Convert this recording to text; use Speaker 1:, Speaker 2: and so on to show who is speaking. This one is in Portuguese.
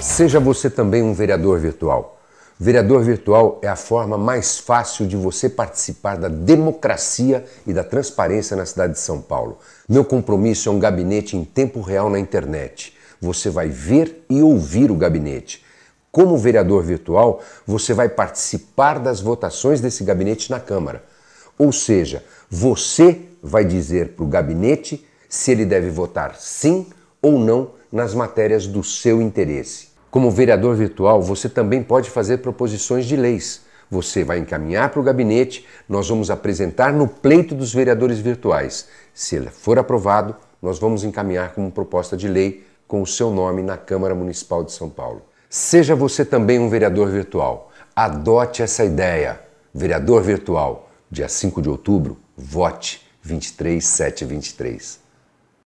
Speaker 1: Seja você também um vereador virtual. Vereador virtual é a forma mais fácil de você participar da democracia e da transparência na cidade de São Paulo. Meu compromisso é um gabinete em tempo real na internet. Você vai ver e ouvir o gabinete. Como vereador virtual, você vai participar das votações desse gabinete na Câmara. Ou seja, você vai dizer para o gabinete se ele deve votar sim ou não nas matérias do seu interesse. Como vereador virtual, você também pode fazer proposições de leis. Você vai encaminhar para o gabinete, nós vamos apresentar no pleito dos vereadores virtuais. Se ele for aprovado, nós vamos encaminhar como proposta de lei com o seu nome na Câmara Municipal de São Paulo. Seja você também um vereador virtual. Adote essa ideia. Vereador virtual dia 5 de outubro, vote 23723.